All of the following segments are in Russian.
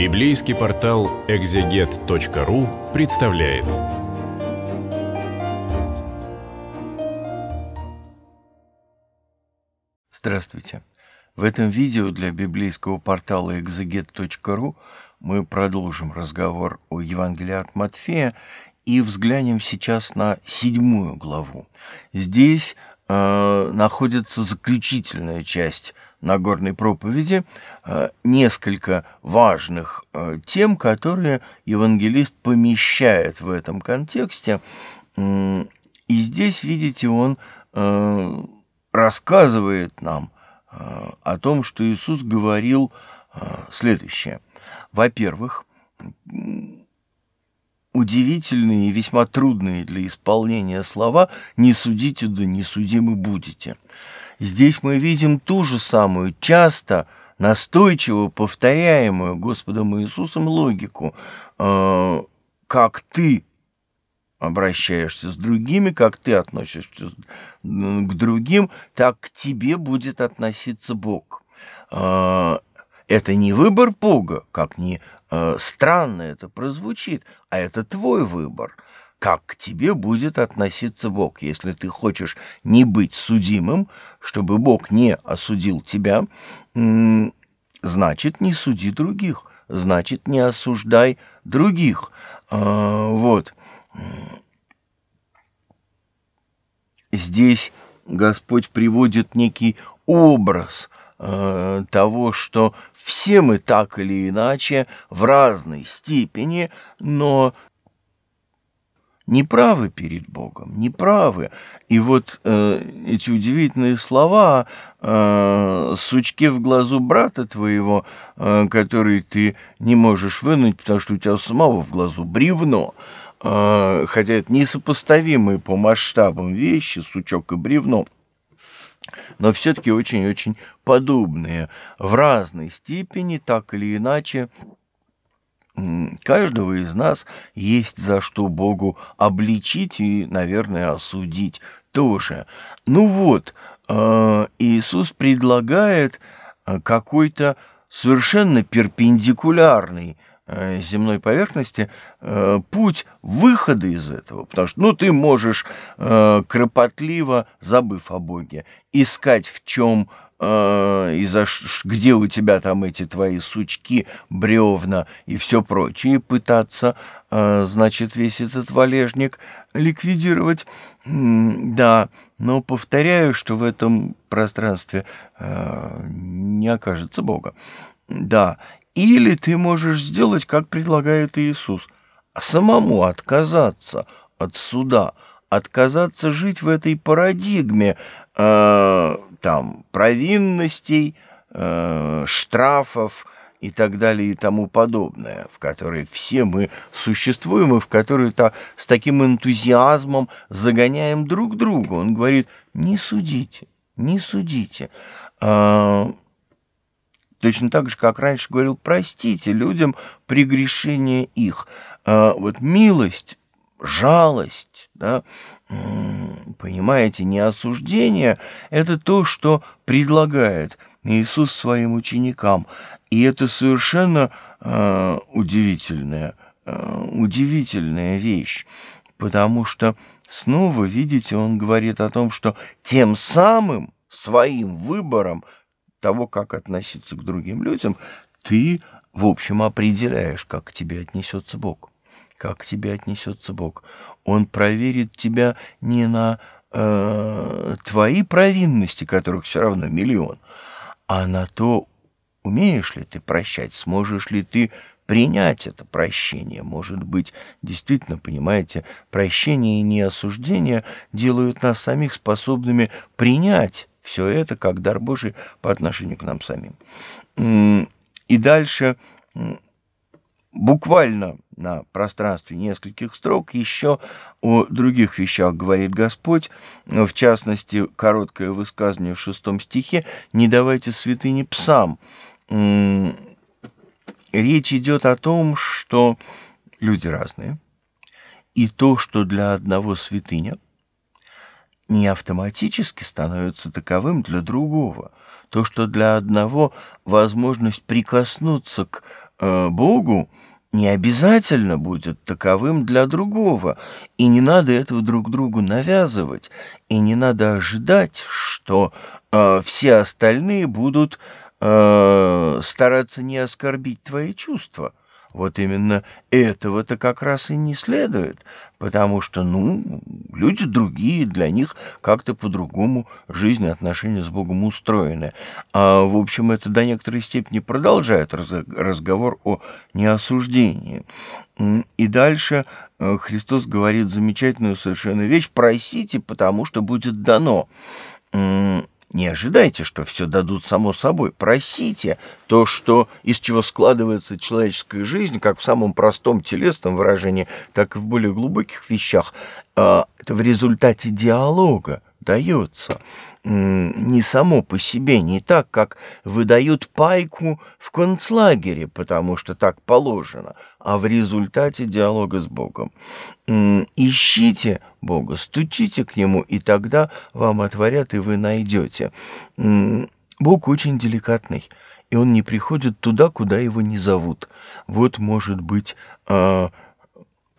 Библейский портал экзегет.ру представляет. Здравствуйте. В этом видео для библейского портала экзегет.ру мы продолжим разговор о Евангелии от Матфея и взглянем сейчас на седьмую главу. Здесь э, находится заключительная часть – Нагорной проповеди э, несколько важных э, тем, которые евангелист помещает в этом контексте. И здесь, видите, он э, рассказывает нам о том, что Иисус говорил следующее. Во-первых, удивительные и весьма трудные для исполнения слова «не судите, да не судимы будете». Здесь мы видим ту же самую, часто настойчиво повторяемую Господом Иисусом логику э, «как ты обращаешься с другими, как ты относишься к другим, так к тебе будет относиться Бог». Э, это не выбор Бога, как не Э, странно это прозвучит, а это твой выбор. Как к тебе будет относиться Бог, если ты хочешь не быть судимым, чтобы Бог не осудил тебя, значит, не суди других, значит, не осуждай других. Э, вот. Здесь Господь приводит некий образ – Э, того, что все мы так или иначе в разной степени, но неправы перед Богом, неправы. И вот э, эти удивительные слова э, «сучке в глазу брата твоего, э, который ты не можешь вынуть, потому что у тебя самого в глазу бревно», э, хотя это несопоставимые по масштабам вещи, сучок и бревно – но все-таки очень-очень подобные в разной степени, так или иначе. Каждого из нас есть за что Богу обличить и, наверное, осудить тоже. Ну вот, э, Иисус предлагает э, какой-то совершенно перпендикулярный – Э, земной поверхности, э, путь выхода из этого. Потому что, ну, ты можешь э, кропотливо, забыв о Боге, искать в чем и за где у тебя там эти твои сучки, бревна и все прочее, пытаться, значит, весь этот валежник ликвидировать. Да, но повторяю, что в этом пространстве не окажется Бога. Да, или ты можешь сделать, как предлагает Иисус, самому отказаться от суда, отказаться жить в этой парадигме э, там провинностей, э, штрафов и так далее и тому подобное, в которой все мы существуем и в которую -то с таким энтузиазмом загоняем друг друга. Он говорит, не судите, не судите. Э, Точно так же, как раньше говорил, простите людям прегрешение их. А вот милость, жалость, да, понимаете, не осуждение, это то, что предлагает Иисус своим ученикам. И это совершенно э, удивительная, э, удивительная вещь, потому что снова, видите, он говорит о том, что тем самым своим выбором того, как относиться к другим людям, ты, в общем, определяешь, как к тебе отнесется Бог. Как к тебе отнесется Бог. Он проверит тебя не на э, твои провинности, которых все равно миллион, а на то, умеешь ли ты прощать, сможешь ли ты принять это прощение. Может быть, действительно, понимаете, прощение и неосуждение делают нас самих способными принять все это как дар Божий по отношению к нам самим. И дальше буквально на пространстве нескольких строк еще о других вещах говорит Господь, в частности, короткое высказывание в шестом стихе «Не давайте святыни псам». Речь идет о том, что люди разные, и то, что для одного святыня – не автоматически становится таковым для другого. То, что для одного возможность прикоснуться к э, Богу, не обязательно будет таковым для другого, и не надо этого друг другу навязывать, и не надо ожидать, что э, все остальные будут э, стараться не оскорбить твои чувства. Вот именно этого-то как раз и не следует, потому что, ну, люди другие, для них как-то по-другому жизнь и отношения с Богом устроены. А, в общем, это до некоторой степени продолжает разговор о неосуждении. И дальше э, Христос говорит замечательную совершенно вещь «просите, потому что будет дано». Не ожидайте, что все дадут само собой. Просите то, что, из чего складывается человеческая жизнь, как в самом простом телесном выражении, так и в более глубоких вещах. А, это в результате диалога дается не само по себе, не так, как выдают пайку в концлагере, потому что так положено, а в результате диалога с Богом. Ищите Бога, стучите к Нему, и тогда вам отворят, и вы найдете. Бог очень деликатный, и Он не приходит туда, куда Его не зовут. Вот, может быть, а,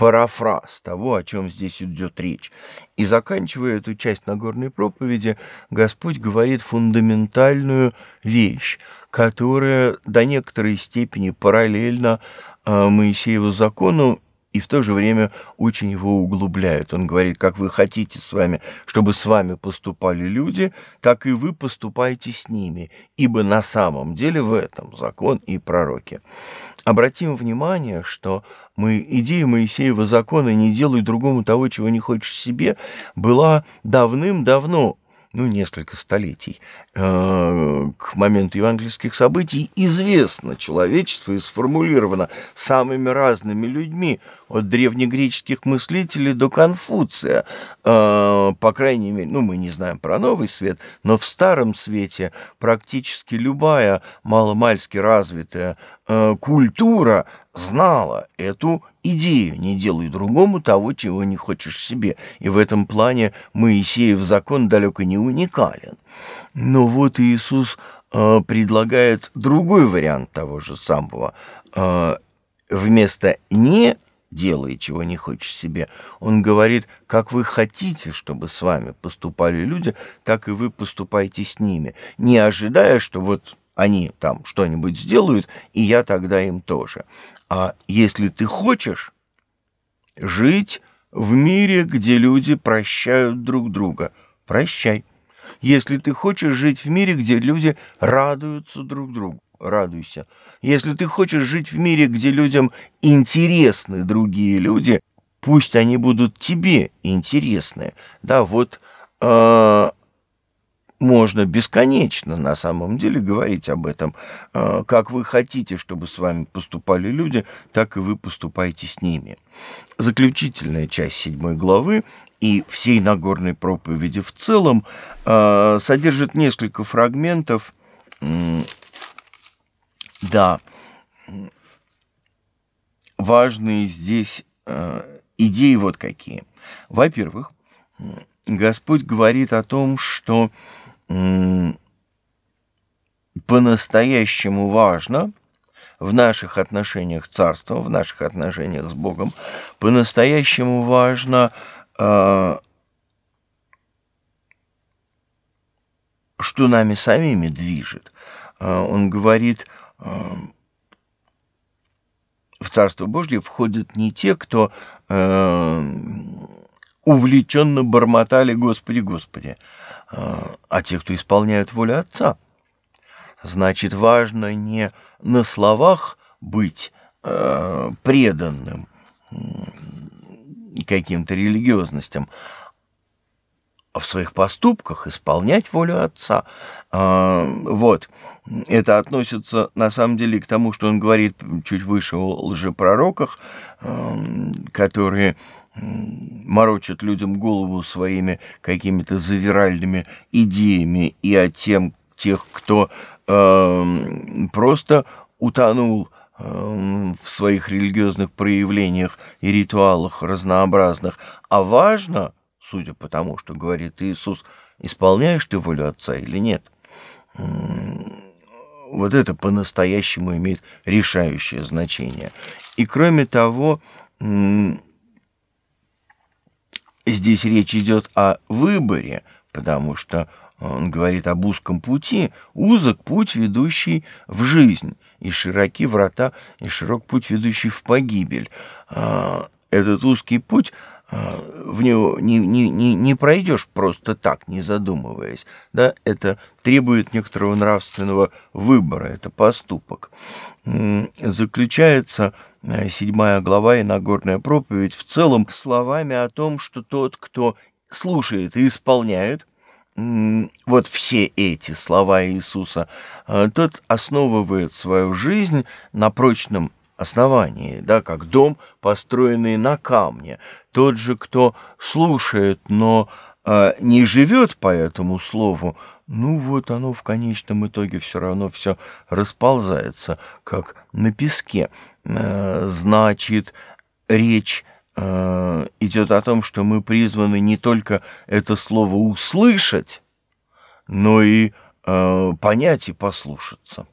парафраз того, о чем здесь идет речь. И заканчивая эту часть Нагорной проповеди, Господь говорит фундаментальную вещь, которая до некоторой степени параллельна а, Моисееву закону и в то же время очень его углубляют. Он говорит, как вы хотите с вами, чтобы с вами поступали люди, так и вы поступаете с ними, ибо на самом деле в этом закон и пророки. Обратим внимание, что мы, идея Моисеева закона «не делай другому того, чего не хочешь себе» была давным-давно ну, несколько столетий, э, к моменту евангельских событий известно человечеству и сформулировано самыми разными людьми, от древнегреческих мыслителей до Конфуция. Э, по крайней мере, ну, мы не знаем про новый свет, но в старом свете практически любая маломальски развитая Э, культура знала эту идею «не делай другому того, чего не хочешь себе». И в этом плане Моисеев закон далеко не уникален. Но вот Иисус э, предлагает другой вариант того же самого. Э, вместо «не» делай, чего не хочешь себе. Он говорит, как вы хотите, чтобы с вами поступали люди, так и вы поступайте с ними, не ожидая, что вот они там что-нибудь сделают, и я тогда им тоже. А если ты хочешь жить в мире, где люди прощают друг друга, прощай. Если ты хочешь жить в мире, где люди радуются друг другу, радуйся. Если ты хочешь жить в мире, где людям интересны другие люди, пусть они будут тебе интересны. Да, вот э, можно бесконечно на самом деле говорить об этом. А, как вы хотите, чтобы с вами поступали люди, так и вы поступаете с ними. Заключительная часть седьмой главы и всей Нагорной проповеди в целом а, содержит несколько фрагментов. Да, важные здесь а, идеи вот какие. Во-первых, Господь говорит о том, что по-настоящему важно в наших отношениях с Царством, в наших отношениях с Богом, по-настоящему важно, э, что нами самими движет. Э, он говорит, э, в Царство Божье входят не те, кто увлеченно бормотали «Господи, Господи!» а, а те, кто исполняют волю Отца, значит, важно не на словах быть э, преданным каким-то религиозностям, а в своих поступках исполнять волю отца. А, вот. Это относится, на самом деле, к тому, что он говорит чуть выше о лжепророках, которые морочат людям голову своими какими-то завиральными идеями и о тем, тех, кто э, просто утонул эм, в своих религиозных проявлениях и ритуалах разнообразных. А важно, судя по тому, что говорит Иисус, исполняешь ты волю Отца или нет. Вот это по-настоящему имеет решающее значение. И кроме того, Здесь речь идет о выборе, потому что он говорит об узком пути, узок путь, ведущий в жизнь, и широки врата, и широк путь, ведущий в погибель. А, этот узкий путь в него не, не, не, не пройдешь просто так, не задумываясь. Да? Это требует некоторого нравственного выбора, это поступок. Заключается э, седьмая глава и Иногорная проповедь в целом словами о том, что тот, кто слушает и исполняет, вот все эти слова Иисуса, э, тот основывает свою жизнь на прочном основании, да, как дом, построенный на камне. Тот же, кто слушает, но э, не живет по этому слову, ну вот оно в конечном итоге все равно все расползается, как на песке. Э, значит, речь э, а, идет о том, что мы призваны не только это слово услышать, но и э, понять и послушаться.